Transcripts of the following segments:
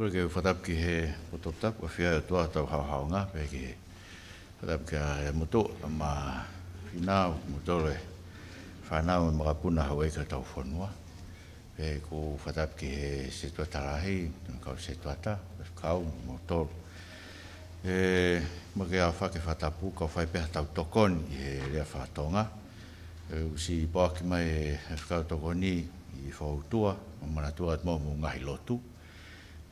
Kore ke whatapu ki he o top tap, o whia e toa tau hau hau ngā, pe ke whatapu ki he moto, a mā whinau, motore, whanau e mga puna hau eka tau whanua, pe ko whatapu ki he setua tarahi, tunu kau setua ta, kau, motor. E, mā ke a whake whatapu, kau whai peha tau tokon i he rea whatonga, e, usi i pāki mai e whakau tokoni i whautua, mā mā tua atmo mō ngahi lotu,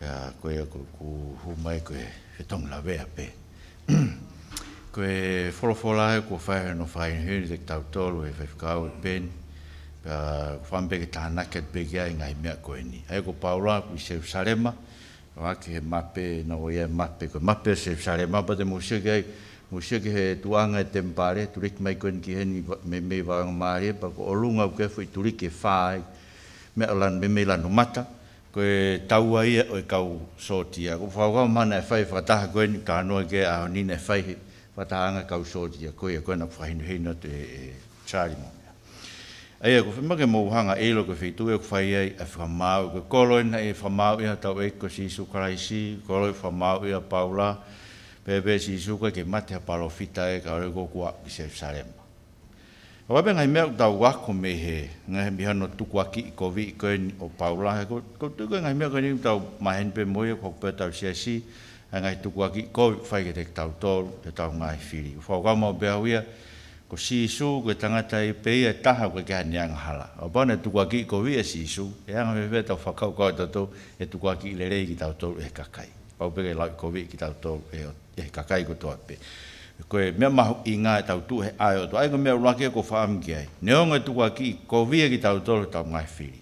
ya koe ko ku hu mai koe he tong la vea pe koe folo fola he ko fai no fai he ni tek tau tolu he fai fkau he pen pa fan pe ta na ket pe ya nga mea koe ni he ko paula ku se sarema wa ke mape no ye mape ko mape se sarema bade de mo ke mo se ke he tuanga e tempare turik mai koe ni he ni me me va ngare pa ko olunga ke fu turik ke fai me alan me me la mata ko e taua ia o kau sotia. Ko whaukau mana e whai whataha koe ni ka anua ke a nina e whai whataanga kau sotia. Ko e koe na whahinu heina te e chari mo. Ai e ko fima ke mo hanga e lo ko fitu e fai ai e fa mau ko kolo e e fa e ia tau e ko si su kraisi kolo e fa e ia paula Pepe si su ko ke mate pa fita e ka ko kwa ki se salem O wabe ngai mea tau wako me he, ngai he mihano tuku aki i kovi i koeni o paula, he ko tuku ngai mea koeni i tau mahen pe moe, kwa kupe tau siasi, ngai tuku aki i kovi, whai ke te tau tolu, te tau ngai whiri. O whau o bea huia, ko si isu, koe tangata i e pei e taha koe kia niang hala. O pane tuku aki i kovi e si isu, e anga me pe tau whakau kau tato, e tuku aki i lerei ki tau tolu e kakai. Pau pe kei lau i kovi e ki tau tolu e, e kakai ko tau pe koe mea mahu i ngā e tau tūhe ai o tō, ai ko mea rake ko whaamki ai. Neonga tuka ki, ko vie ki tau to tau ngai fi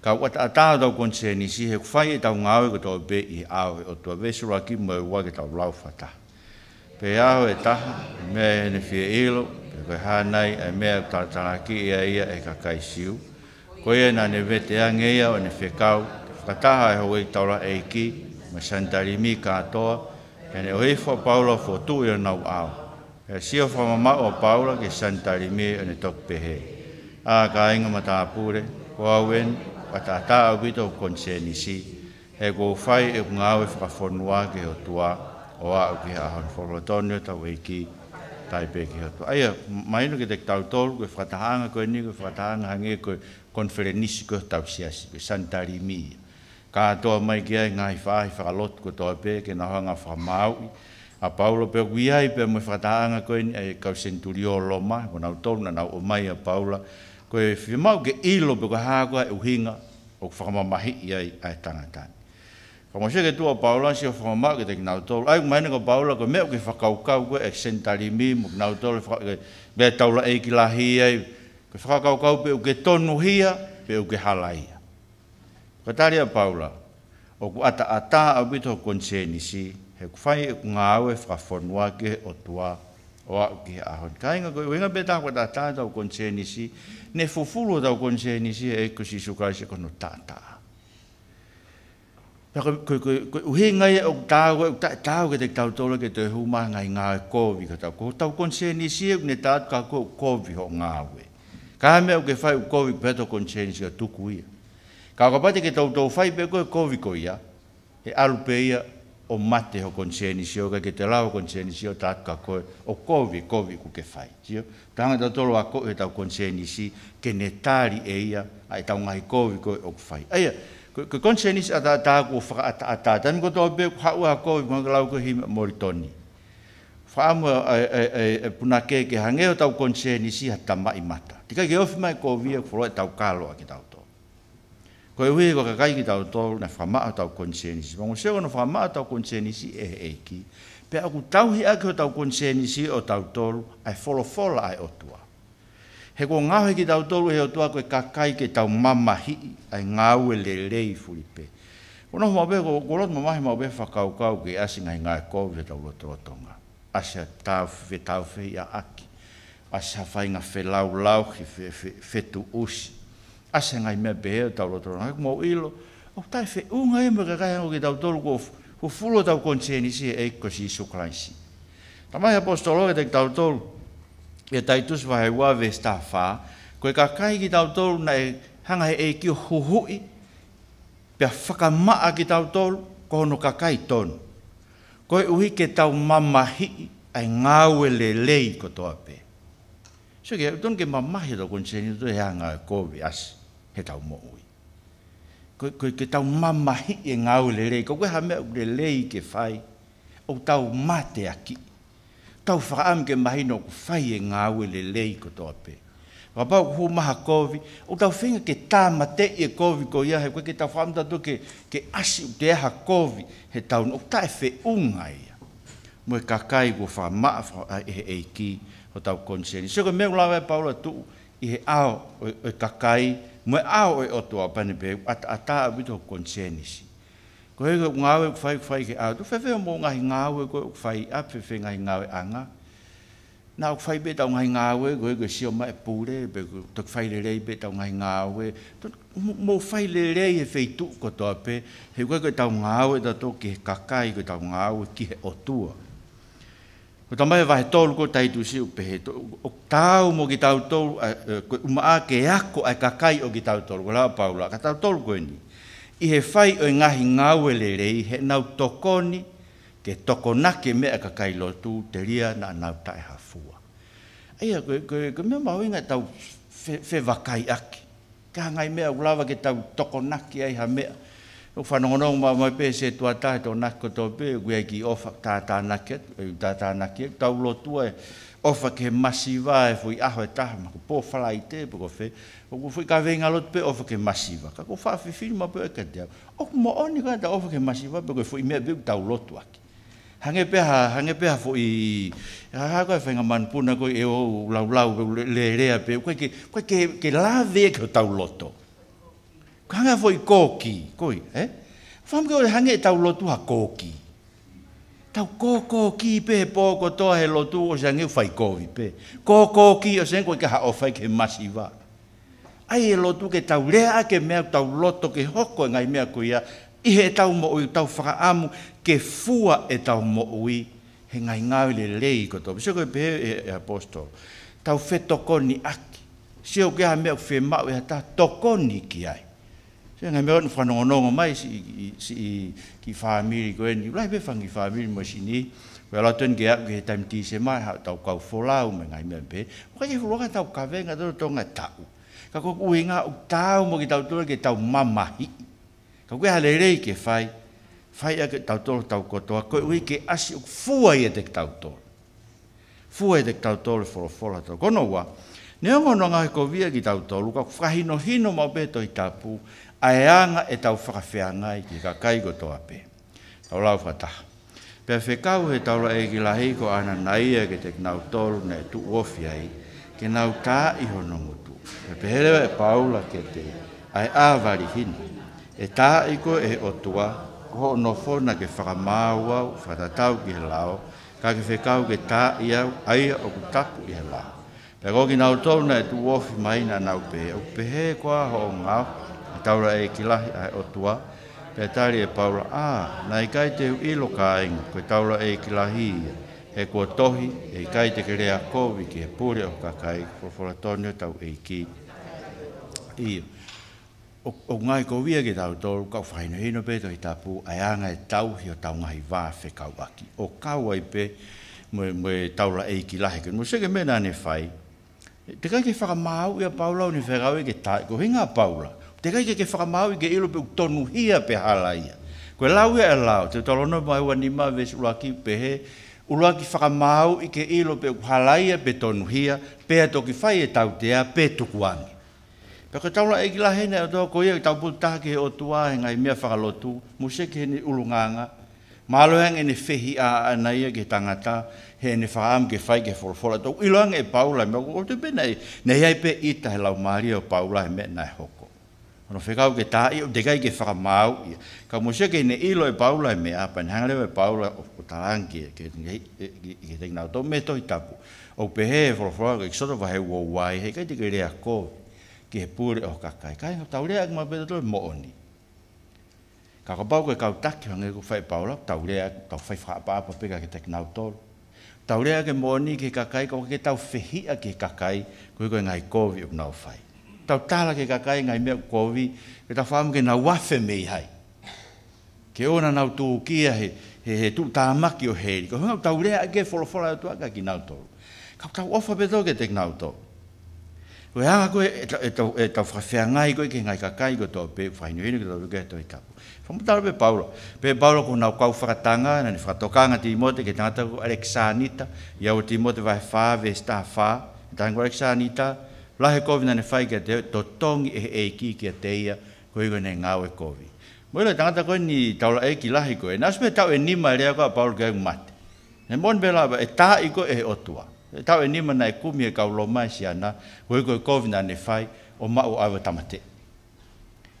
Ka ata a tāo tau konseni si, he ko fai e tau ngāwe ko to be i au o tō, vese rake me wa wake tau rau whata. Pe au eta me mea e ne fie ilo, pe koe hānei e mea tātana ki ai ia e ka kai siu. Ko ia e nā ne vete a ia o ne whekau, whataha e hoi taura e ki, ma santarimi kātoa, ka to Ene oi fo Paula fo tu e na wa. E sio fo mama o Paula ke santa ri me ene tok pe he. A ka inga mata pure, ko awen patata a vito konseni si. E go fai e nga we fa fo noa ke o tua o a o ke han fo lo tonio ta we ki tai pe ke tua. Aia mai no ke tek tau tol ke fa ta hanga ko ni ke fa ta hanga ke konferenisi ko tau sia si santa ri me ka toa mai kia ai ngai whai whakalot ko toa pē ke na hanga whamau a Paulo pe ui ai pe mui whakataanga koe ni ai kau centurio loma ko nau tolu na nau o mai a Paula ko e whimau ke ilo pe ko hākua e uhinga o whakamamahi i ai ai tangatani Whamoshe ke tua Paula si o whamamau ke te ki nau tolu ai kumaini ko Paula ko meo ke kau koe e centari mi mo ki nau tolu bea taula eiki lahi ai ko kau pe uke tonu hia pe uke halai ai Patari a Paula, o ku ata ata tā a wito konse nisi, he ku whai e ku ngā aue whakafonua ke o tua o a uke a hon. Ka inga koe, wenga pe tāko ta tā tau konse nisi, ne fufulu tau konse nisi e ku si sukaise kono tā tā. Pea koe, koe, koe, uhe ngai e o tā koe, tā tau ke te tau tōla ke te huma ngai ngā e kōwi ka tau koe. Tau konse nisi e kune tātu ka koe kōwi ho ngā aue. Ka hame uke whai u kōwi pēto konse nisi ka tuku ia. Ka ka pate ke tautou fai pe koe kovi koe ia, he alupe ia o mate ho konseni sio, ka ke te lau konseni sio, ta atka koe, o kovi, kovi ku ke fai. Sio? Tanga ta tolo a koe tau konseni si, ke ne tari e ia, a e tau ngai kovi koe o ku fai. Aia, ke konseni si a ta ta ku whaka a ta a ta, tani ko tau pe ku hau a kovi, kwa ka lau ko hima mori toni. Whaamu e, e, e, e punake ke hangeo tau konseni si, ha ta mai mata. Tika ke ofi mai kovi e ku whaloa tau kaloa ke tau. Ko e wego ka kai ki tau tōru na whamaa tau konsenisi. Mongo se kono whamaa tau konsenisi e he eki. Pe aku tauhi aki o tau konsenisi o tau tōru ai folo folo ai otua. He ko he ki tau tōru he otua koe ka kai ke tau mama hii ai ngāwe le lei fulipe. Ko no mawe ko kolot mamahi mawe whakau kau ke asi ngai ngai kōwe tau lotorotonga. Asia tau fe tau fe ia aki. Asia whainga fe lau lau fe, fe, fe, usi ase ngai me be ta lo tro ngai mo ilo o tai fe un ngai e me ga ngai ngai ta lo tro ko fu fu lo ta ko che ni si e ko si su klan si ta mai apostolo ke e ta lo tro e tai tus va wa ve sta fa ko ka kai ki ta lo tro na e hanga e ki hu hu i pe fa ka ma a ki ta lo tro ko no ka kai ton ko e uhi ke ta mama hi ai ngau le lei ko to ape Sio ke, tūn ke mamahi tō kunseni tō hea ngā e kōwi asi he tau mo ui. Koe koe ke tau mamahi e ngā ule rei, koe ha mea ule lei ke fai, o tau mate aki. Tau whakaam ke mahi no ku whai e ngā ule e lei ko toa pe. Wapau ku maha kovi, o tau whinga ke tā mate e kovi ko ia, he koe ke tau whaam tatu ke, ke asi u te aha kovi he tau no, o tae whe unga ia. Mwe kakai ku wha maa wha e, e e ki, o tau konseni. Sio ke mea ulawe paula tu, i he ao o, kakai, Mwe ao e oto a pane pe, at a taa konsenisi. Ko hege ngawe kufai kufai ke ao, tu fefe mo ngahi ngawe ko kufai a fefe ngahi ngawe anga. Na o fai be o ngahi ngawe, ko ko si o mae pure, pe ko to kufai lerei beta o ngahi ngawe. Mo kufai lerei e fei tu ko toa pe, he ko ko tau ngawe da to ki he kakai ke tau ngawe ki he otua. O tā mai vahe tōlu ko tai tūsi upe he tō. O tāu mo ki tāu tōlu, e, uma a ke ako ai kakai o ki tāu tōlu, ko lau paula, ka tāu tōlu ko eni. I he fai o ngahi ngāwele rei, he nau tokoni, ke tokonake mea kakai lotu, te ria na nau tae hafua. Ia, ko, ko, ko mea mau inga tāu whewakai aki. Ka ngai mea ulawa ke tāu tokonake ai ha mea o fa no no ma ma pe se to ata to na ko to pe gwe ki of ta ta na ke ta ta na ke ta lo tu e of ke masiva e foi a ho ta ma po fa la ite po ko fe o ko foi ka ven alot pe of ke masiva ka ko fa fi ma pe ka te o mo oni ka ta of ke masiva pe ko foi me be ta lo tu a ki ha peha, hange peha fo i... Ha koe whenga man puna koe e o lau lau le rea pe. Koe ke, koe ke, ke la vea ke tau loto. Kanga foi koki, koi, eh? Fam ke hange tau lotu ha koki. Tau koko ki pe poko to he lotu o sange fai kovi pe. Koko ki o sange ka ha o fai ke masiva. Ai e lotu ke tau lea ke mea tau loto ke hoko e ngai mea kuia. I he tau mo ui tau whaka amu ke fua e tau mo ui. He ngai ngau le lei koto. Se koe pe e, apostol. Tau fetokoni aki. Se o ha me fe mau e ta tokoni ki ai. Se ngai me fa no no mai si ki fa miri ko en lai be fa ngi fa miri mo sini ko la ton ge ge tam ti se mai ha tau kau fo me ngai me be ko ye ro tau ka ve nga do to nga ta u ka ko u nga u ta mo ki tau to ke tau mamahi. ma ka ko ha le ke fai fai ake ke tau to tau ko to ko u ke as u fu a ye de tau to fu a de tau to fo fo la to ko wa Nē ngono ngā hiko vi ki tau tōlu, ka whahino hino mau beto i tāpū, ae anga e tau whakawhia ngai ki ka kaigo toa pe. Tau lau whataha. Pea whekau he taura e ki lahi ko ana nai e ke te nau tolu nei tu uofi ai, ke nau tā iho nungutu. Pea pehelewa e paula ke te ae āwari hina. E tā iko e otua, ho nofo na ke whakamāu au, whatatau ki he lao, ka ke whekau ke tā iau, aia o ku tapu i he lao. Pea koki nau tolu nei tu uofi maina nau pe, o pehe kua ho ngau, taura e ki lahi ai o tua, pe tari e paura, a, nai kai te ilo ka inga, koe taura e ki lahi, e kua tohi, e kai te kerea kovi, ki e pūre o kakai, ko whora tonio tau e ki. i O, o ngai ko wia ki tau tōru, kau whaino hino pēto i tāpū, ai anga e tau hi o tau ngai wā kau aki. O kau ai pe mwe, mwe taura e ki lahi, kua seke mena ne whai, te kai ki whakamāu i a paulau ni whekau e ki tāi, ko hinga paula. Te kai ke ke whakamaui ke ilo pe tonu hia pe hala ia. Koe lau ia e lau, te tolono mai wa nima ves uraki pe he, uraki whakamau i ke ilo pe hala ia pe tonu hia, pe a toki whai e tau te pe tuku angi. Pe ka taula e gila hene o toa koe ia ki tau putu tahake o tua he ngai mea whakalotu, muse ke hene ulunganga, maloheng e ene fehi a anaia ke tangata, he ne whaam ke fai ke wholawhola, to ilo e paula, me o te pe nei, nei hai pe ita he lau maria e o paula he me nai hoko. Ono whekau ke tāi o te kai ke whakamau ia. Ka mwusia ke ne ilo e paula e mea, pa ne hangarewa e paula o tarangi e ke tingi, ke tingi nao tō me i tapu. O pehe e wholawhoa ke kisoto wahe ua wai, hei kai te ke rea kō, ke he pūre o kakai. Kai ngā tau rea ke mā pēta tōi mooni. Ka ka pau ke kau taki hange ku whai paula, tau rea ke tau whai whakapāpa pika ke te nao tō. Tau rea ke mooni ke kakai, ko ke tau whihia ke kakai, kui koe ngai kōvi up nao whai tau tala ke kakai ngai mea kovi, e ke tau whaamu ke na wafe mei hai. Ke ona nau tū kia he, he, he tū tāmaki o heri, ko hunga tau rea ake wholofola e tuaka ki nau tōru. Ka tau ofa pe tōke te nau tōru. Koe hanga koe e tau e e whawhia ngai koe ke ngai kakai koe tō pe whainu hini ke tau rukea tō i kapu. Whamutara pe Paulo. Pe Paulo ko nau kau whakatanga, nani whakatokanga Timote, ke tangata ko Alexanita, iau Timote vai whā, vē stā whā, tangu Alexanita, Alexanita, lahe kovi nane fai kia te to tongi e e ki kia te ia ko iko nei ngāwe kovi. Moila tangata koe ni taula e ki lahi na nasme tau e nima e rea koe a Paul ga mat Ne mon bela ba e taha iko e otua. ta e, e ni nai kumi e kau lomai si ana ko iko e kovi nane fai o mau awa tamate.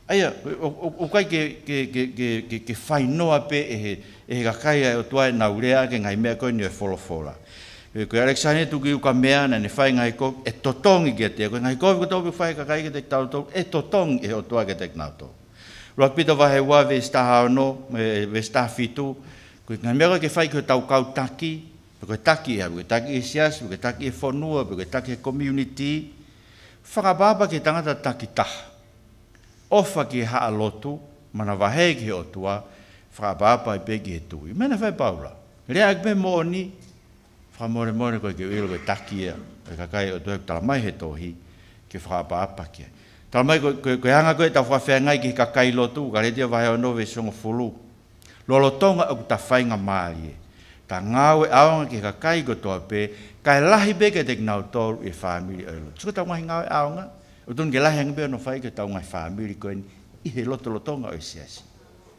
aya o kai ke, ke, ke, ke, ke, ke whainoa pe e he, e he kakai e otua e naurea ke ngai mea koe ni e folofola. Aia, E ko Alex ane tu ki ka mea na ne fai ngai ko e totong i te ko ngai ko ko to bi fai ka ka ki te e e tau to e totong e o tua ki te na to. Rock bit of a wa ve sta ha no ve sta fitu ko ngai mea ke fai ko tau kau taki ko taki ya e ko taki e sias ko taki e fonu ko taki e community fa baba ki tanga ta taki ta. Ofa ke ha alotu mana vahe ki o tua fa baba i pe ki tu. Mena fai paula. Reak be moni Pa more more ko ke ilo ke taki e ka kai o te tala mai he tohi ke fa pa pa ke. Tala mai ko ko hanga ko ta fa fa ngai ke ka kai lo ka re dia vai no ve songo fulu. Lo lo tonga o ta fa nga e. Ta ngawe aonga ki ka kai ko to pe kai lahi be ke te nau to e family e lo. Tuka ta mai ngawe aonga o tun ke lahi ngi be no fa ke ta mai family ko ni i he lo lo tonga o sia si.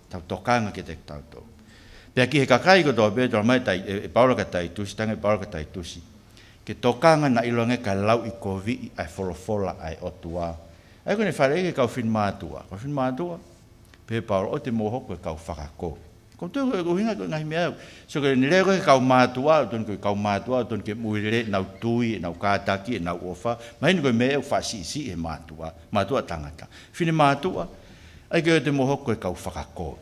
Ta tokanga ke te tau tonga. Pea ki he kakai ko tōpe tōra mai tai, e, e paura ka tai tusi, tanga e paura ka tai tusi. Ke tokanga na ilonge ka lau i kovi i ai folofola ai o tua. Ai kone whare ike kau fin maa Kau fin maa pe he paura o te moho koe kau whakako. Ko tō koe ko hinga koe ngahi mea. So kere nire koe kau maa tua, o tōne koe kau maa tua, o tōne ke muire, nau tui, nau kātaki, nau ofa. Mahin koe mea u whasi isi e maa tua. tangata. Fine maa ai koe te moho koe kau whakako.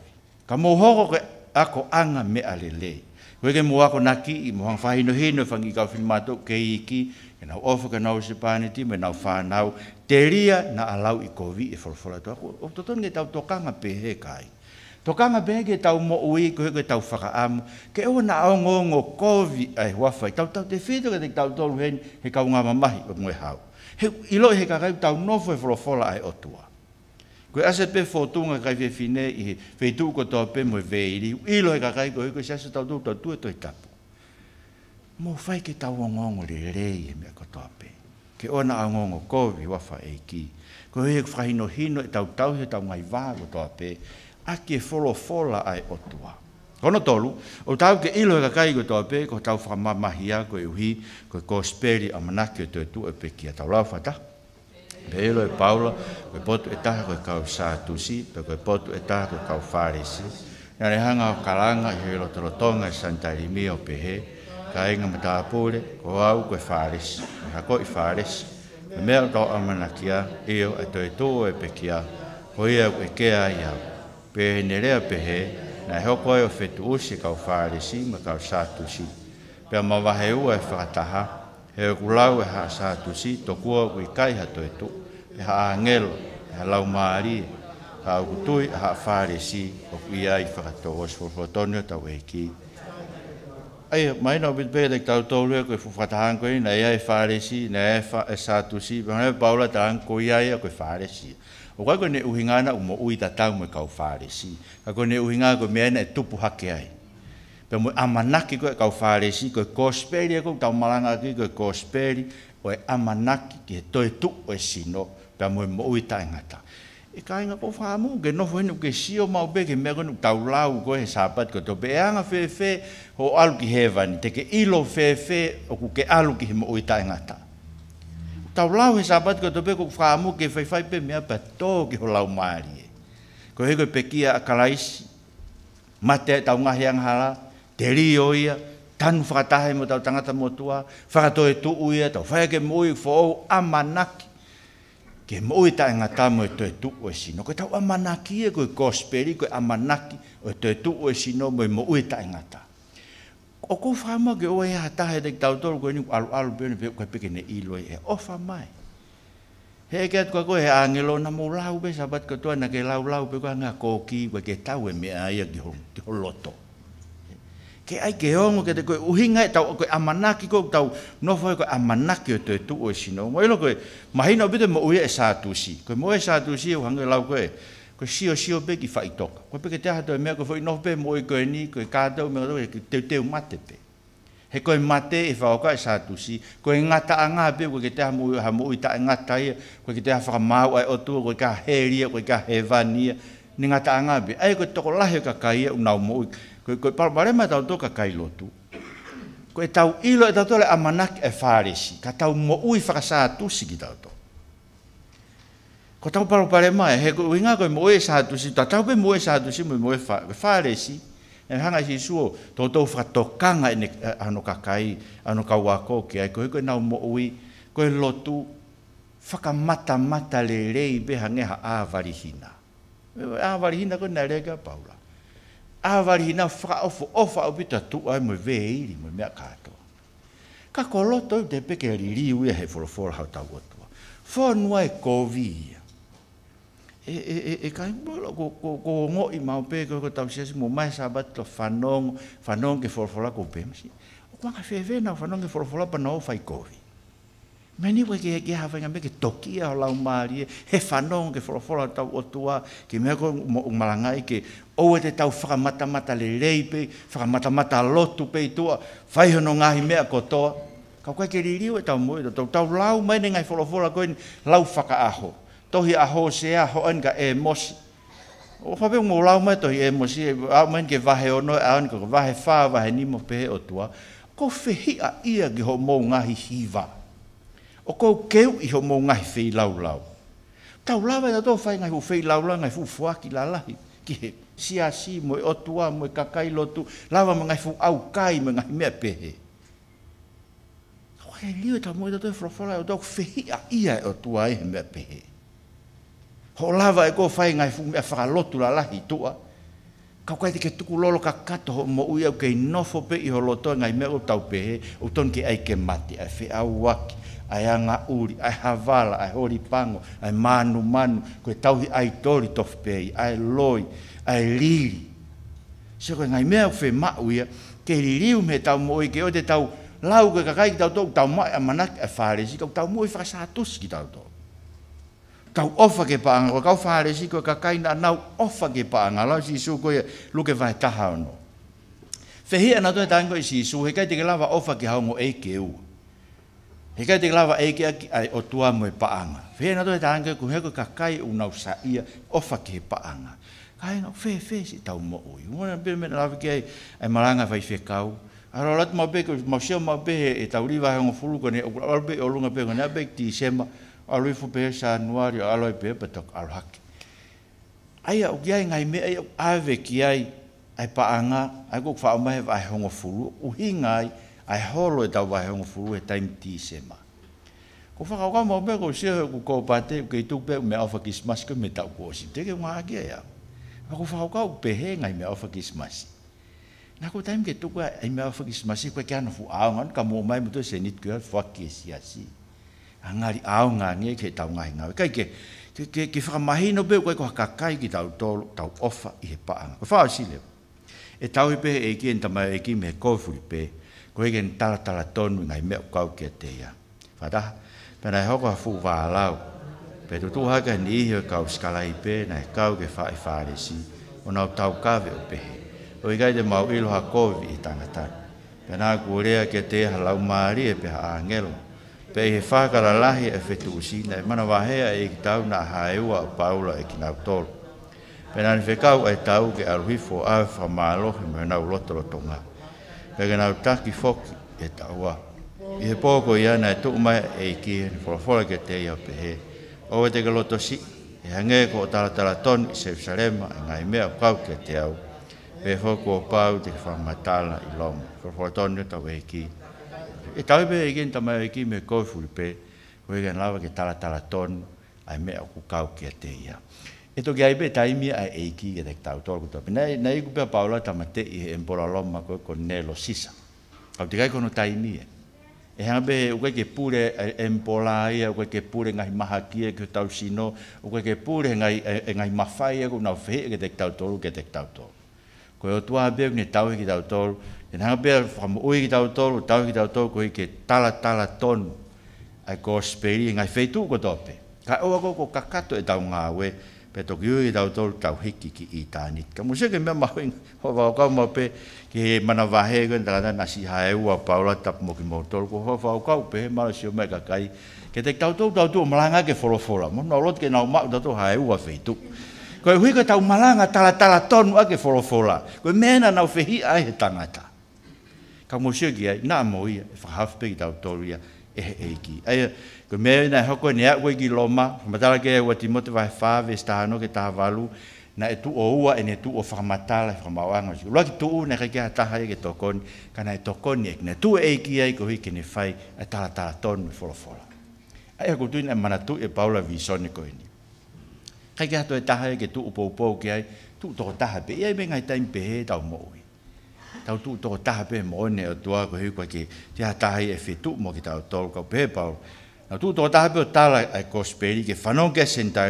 Ka moho koe ako anga me alele. Koe ke mua naki i mohang whahino hino whangi kau filmato ke iki, e nau ofa ka nau se paneti, me nau whanau, te ria na alau i kovi e wholwhola tu ako. O toton ke tau tokanga pehe kai. Tokanga pehe ke tau mo ui, ko ke tau whakaamu, ke ewa na au ngongo kovi ai wafai, tau tau te whito ke te tau tolu hen, he kau ngama mahi o mwe hau. He, ilo he kakai tau nofo e wholwhola ai otua. Koe ase pe fotunga kai fe fine i he, fei ko tau pe moe veiri, ilo e ka kai koe, koe se ase tau tuu tau tuu toi tapu. E Mo fai ke tau ngongo le li rei e mea ko tau pe. Ke ona a ngongo kovi wafa e ki. Koe hei whahino hino e tau tau he tau ngai vā ko tau pe, a ke folo fola ai otua. tua. Kono tolu, o tau ke ilo e ka kai ko tau pe, ko tau whamamahi a koe uhi, ko kosperi a manake o tu e pe ki a tau lau fatapu pelo e paulo, e potu e taha koe kau sātusi pe koe potu e taha koe kau whāresi nga rehanga o kalanga i hei rotorotonga i santari mi o pehe ka inga mata apure ko au koe whāresi e hako i whāresi me mea tau amana kia io e toi tō e pe kia ko ia koe kea i au pehe nerea pehe na e hoko e o fetu usi kau whāresi ma kau sātusi pe a mawahe ua e whakataha e o kulau e haa sa tusi, to kua ui kai ha toi tu, e haa angelo, e haa lau maari, e haa ukutui, e haa whare si, o kui ai whakato o sifurfotone o tau eki. Ai, mai no bit pe, tek tau tau lua, e koe fufatahan koe, na ai fare si, na ea e sa si ba hanae paula tahan e koe ai a fare si. O kai koe ne uhingana, umo ui tatau me kau fare si. ka koe ne uhingana, koe mea ena e tupu hake ai pe mo amanaki ko ka faresi ko kosperi ko ta malanga ki ko kosperi oe amanaki ki to tu o sino pe mo mo uita ngata e ka nga ko fa mo ke no fo ke sio o mau be ke me ko ta lau ko he sapat ko to be e anga fe fe o alu ki heaven te ke ilo fe fe o ku ke alu ki mo uita ngata Tau lau he sapat ko to be ko fa mo ke fai pe me pa to ke ho lau mari ko he ko pekia ki a kalaisi mate tau unga hiang hala te rio ia, tanu whakatahe mo tau tangata mo tua, whakato e tuu ia, tau whae ke mui whu amanaki. Ke mui ta inga tamo e, e tu e tuu e sino, ko tau amanaki e koe kosperi, koe amanaki, o e tu e tuu e sino, mo e mui ta inga ta. O kou whama ke oa ia e tahe te tau tolu koe ni alu alu pione pe koe peke ne ilo e, o mai. He ke atu kako he angelo na mo lau be sabat katoa na ke lau lau pe koe anga koki, koe ke tau e mea ia ki holoto. Ho ke ai ke ongo ke te koe uhinga e tau koe amanaki koe tau nofo e koe amanaki o te tu o e sino. Ngoi lo koe mahina bide mo uia e si. Koe mo e si e uhanga lau koe koe sio sio pe ki whaitoka. Koe peke teha toi e mea koe whoi nofo pe mo i koe ni koe kātau mea koe te teo mate pe. He koe mate e whaoka e sātusi. Koe ngata a ngā pe koe ke teha ha mo uita e ngata ia. Koe ke teha whakamau ai o tua koe ka heria koe ka hevania. Ni ngata a ngā pe. Ai koe tokolahi o ka kai kaia unau mo uia. Koe koe paro marema tau toka kai lotu. Koe tau ilo e tatole amanak e faresi. Ka tau mo ui whakasā tusi ki tau to. Ko tau paro parema e he koe winga koe mo e sā tusi. Ta tau pe mo e sā tusi mo e faresi. E hanga si suo tau tau whatokanga e, e ano kakai, ano kawa koke. E koe koe nau mo ui koe lotu whakamata mata le rei beha ngeha āwarihina. E, āwarihina koe nā rega paula avari na fra ofo ofa obita tu ai mo veiri mo mea kato. Ka koloto de peke li li uia he foro foro hau tau gotua. Fo nua e kovi ia. E, e, e, e ka imbolo ko, ko, ko ngo i mao pe ko tau siasi mo mai sabat to fanong, fanong ke foro foro ko pe. Si, o kwa ka fe vena fanong ke foro foro pa nao fai kovi. Meni we ke ke hawa e. ngam ke tokia la mari he fanon ke for for ta otua ke me ko malanga ke o te tau fra mata mata le leipe fra mata mata lotu pe tua, fai no nga me ko to ka ko ke ri ri e tau mo to tau lau la ngai nga for for lau fa ka aho to aho se aho en ga emos o fa be mo lau mai to hi emos e, e a men ke vahe ono a ko va he fa vahe he ni mo pe otua ko fe a ia ge ho mo nga hi hiva o kou keu iho mō ngai whi lau lau. Tau lawa e tō whai ngai hu whi lau lau ngai fufua ki la lahi, ki he si a si moe otua moe kakai lotu, lawa mga fu au kai mga ngai mea pehe. Tau kai liu e tau moe tō e frofola e o whi a ia e otua e mea pehe. Ho lawa e kou whai ngai fu mea lotu la lahi tua, Kau kai te tuku lolo ka kato ho mo ui au kei nofo pe iho loto e ngai mea o tau pehe, o ton ke ai ke mate, ai whi au waki, ai anga uri, ai hawala, ai hori pango, ai manu manu, koe tauhi ai tori tofpei, ai loi, ai riri. Se koe ngai mea fe mau ia, ke ririu me tau moi, ke o te tau lau koe kakai ki tau tau, tau mai amanak e whaaresi, kau tau moi whakasatus ki tau tau. Kau ofa ke paanga, koe kau whaaresi koe kakai na nau ofa ke paanga, lau si su koe luke vai taha ono. Fehia na tue tango i si su, he kai te ke lava ofa ke haungo e ke ua. He kai te lava eike aki ai o tua moe paanga. Whee nato e tāngke kuhe ko ka kai unau sa ia ofa ki he paanga. Kai ngau whee whee si tau mo ui. Mwana pere mena lava ki ai ai maranga whai whee kau. Aro lati mau pe, mau seo mau pe he e tau riwa he ngon fulu kone. Aro pe o runga pe kone abe ki tisema. Aro i fupe he sa nuari o aloi be pe tok aro haki. Aia uki ai ngai me ai ave ki ai ai paanga. Ai kuk whaamahe vai he ngon fulu. Uhi ngai ai holo e ta wa hong fu e taim ko fa ka mo be ko se ko ko pa ke tu pe me ofa kis mas ke me ta ko si te ke ma ke ya ma ko fa ka pe he ngai me ofa kis mas na ko taim ke tu ka ai me ofa kis mas ko ke an fu a ngan ka mo mai mo to se nit ke fa ke si ya si angari a nga nge ke ta ngai ngai ke ke ke ke fa ma no be ko ko ka kai ki ta to ta ofa i he pa ko fa si le e tau pe e ki en ta ma e ki me ko fu pe ko hege ni taratara tonu ngai mea ukau ki a teia. Whata, pena e hoko hafu wālau, pe tu tu haka ni ihi o e kau skalai pē, na e kau ke whae whāresi, o nau tau kawe o pehe, o i gai te mau ilo ha kovi i tangatai. Pena ku rea ke te ha lau maari e peha ngelo, pe he whakara lahi e whetu usi, na e mana wahea e ki tau na haewa o paula e ki nau tolu. Pena ni whekau e tau ke aruhifo au wha maalohi me nau lotorotonga e gana utaki foki e tawa. I he pōko i ana e tuk mai e i ki ni wholawhola ke te iau pe he. O e te galoto si, e hange ko o taratara ton i Sefisarema e ngai mea o kau ke te au. Pe hoko o pau te whamatala i longa, wholawhola ton ni e tau e i ki. E tau pe e i gini e i ki me koi furipe, ko e gana lawa ke taratara ton ai mea o kukau ke te iau e toki ai be taimi a eiki e te tau tōku tō. Pena i nei kupea paula ta mate i e mpora loma koe ko nelo sisa. Kau te kai kono taimi e. E hanga be uke ke pure e, e mpora ia, e uke ke pure ngai maha kia ke tau sino, uke ke pure ngai, e, e, ngai mawhai e kuna whee ke te tau tōru ke te tau tōru. Koe o tua be kune tau e ki tau tōru, e hanga be whamu ui ki tau tōru, tau ki tau tōru koe ke tala tala tonu ai ko speri ngai whetu ko tope. Ka oa ko kakato e tau ngā wei, pe toki ui tau tolu tau hiki ki i tāni. Ka mūsia ke mea mahoi ho whaukau mau pe ki he mana wahe gwen tā kata nasi hae ua paula tap mo ki mōru tolu ko ho kau pe he mara si o kakai. Ke te tau tolu tau tu malanga ke wholofora mo nō lot ke nau mau tato hae ua whetu. Koe hui ka tau malanga tala tala tonu a ke wholofora. Koe mena nau whehi ai he tangata. Ka mūsia ki ai, nā mo ia, e whahafpe ki tau tolu ia, ehe eiki. Aia, ko mea ina e hoko e nea koe ki loma, matala ke ewa timote vai whā, vese ke taha na e tu o ua e ne tu o whakamatala, e whakamauanga. Ula ki tu tuu, ne kakea taha e ke tokoni, ka na e tokoni e kina tu e eiki e ko hui ke ne whai, e tala tala tonu e wholofola. Aia, ko tuina e manatu e paula visoni ko ini. Kakea to e taha e ke tu upo upo ke ai, tu toko taha pe, iai me ngai taim pehe tau mo ui tau tu to ta pe mo ne to ko hi ko ki ti ha ta e fi tu mo ki ta to ko pe pa Tau tu to ta pe ta la e ko speri ke fano ke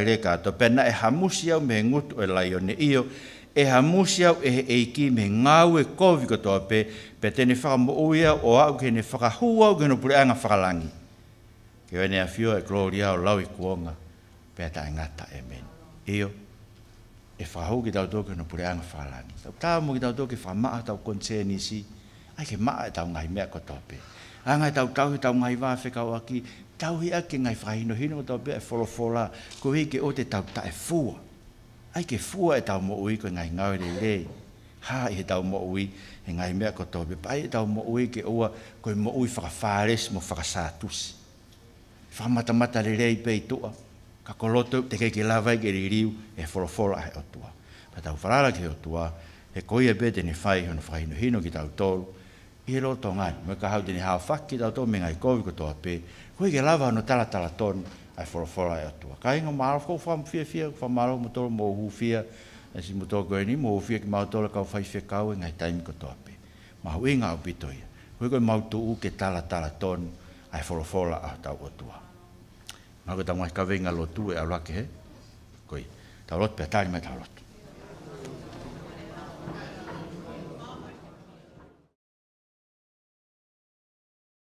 re ka to pe e ha mu si au me ngu e la yo ne io e ha au e eiki ki me nga u e ko ko to pe pe te ne fa mo o a ke ne fa hu au ke no pu anga fa langi ke ne a fio e gloria o lau i ko nga pe ta nga ta amen e io e whahau ki tau tōke no pure anga whalani. Tau tāu mo ki tau tōke whamaa tau konseni si, ai ke maa e tau ngai mea ko tope. Angai tau tau tau ngai wā whekau aki, tau hi ake ngai whahino hino ko tope e wholofola, ko hi ke o te tau ta e fua. Ai ke fua e tau mo ui ko ngai ngau rei rei. Ha i he tau mo ui e ngai mea ko tope. Pai e tau mo ui ke ua ko i mo ui whakawhāres mo whakasātusi. Whamata mata rei rei pei tua. Whamata ka koloto te ke ke lava i ke ririu e wholoforo ai o tua. Pa tau wharara ke o tua, he koi e bete ni whai hono whai hino hino ki tau tolu, i ro tō ngai, mwe ka hau tini hawa whaki tau tō mingai kovi ko tōa pē, koi ke lava hono tala tala tonu ai wholoforo ai o tua. Ka inga maara kou wha mwhia fia, wha maara mo tolu mo hu fia, e si mo tō koe ni mo hu fia ki mao tolu kau whai fia kau e ngai taimi ko tōa pē. Ma hu inga au pitoia, koi koi mautu u ke tala tala tonu ai wholoforo ai tau o tua. Aku tak mahu kau ingat lotu ya Allah ke? Eh? Koi, tak lot petani, tak lot.